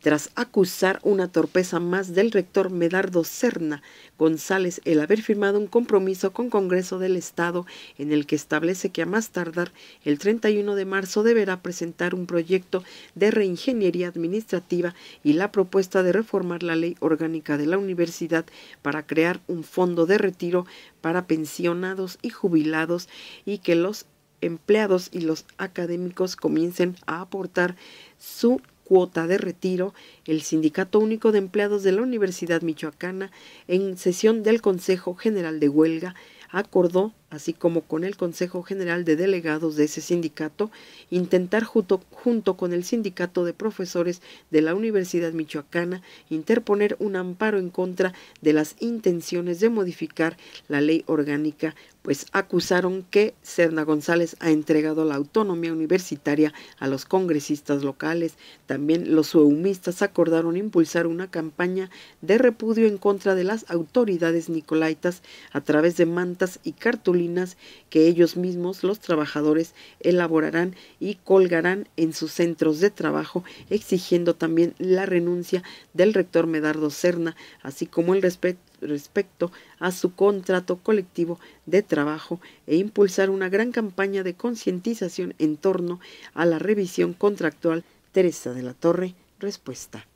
tras acusar una torpeza más del rector Medardo Cerna González el haber firmado un compromiso con Congreso del Estado en el que establece que a más tardar el 31 de marzo deberá presentar un proyecto de reingeniería administrativa y la propuesta de reformar la ley orgánica de la universidad para crear un fondo de retiro para pensionados y jubilados y que los empleados y los académicos comiencen a aportar su cuota de retiro, el Sindicato Único de Empleados de la Universidad Michoacana, en sesión del Consejo General de Huelga, acordó así como con el Consejo General de Delegados de ese sindicato, intentar junto, junto, con el Sindicato de Profesores de la Universidad Michoacana interponer un amparo en contra de las intenciones de modificar la ley orgánica, pues acusaron que Serna González ha entregado la autonomía universitaria a los congresistas locales. También los sueumistas acordaron impulsar una campaña de repudio en contra de las autoridades nicolaitas a través de mantas y cartulinas que ellos mismos, los trabajadores, elaborarán y colgarán en sus centros de trabajo, exigiendo también la renuncia del rector Medardo Serna, así como el respeto respecto a su contrato colectivo de trabajo e impulsar una gran campaña de concientización en torno a la revisión contractual. Teresa de la Torre, respuesta.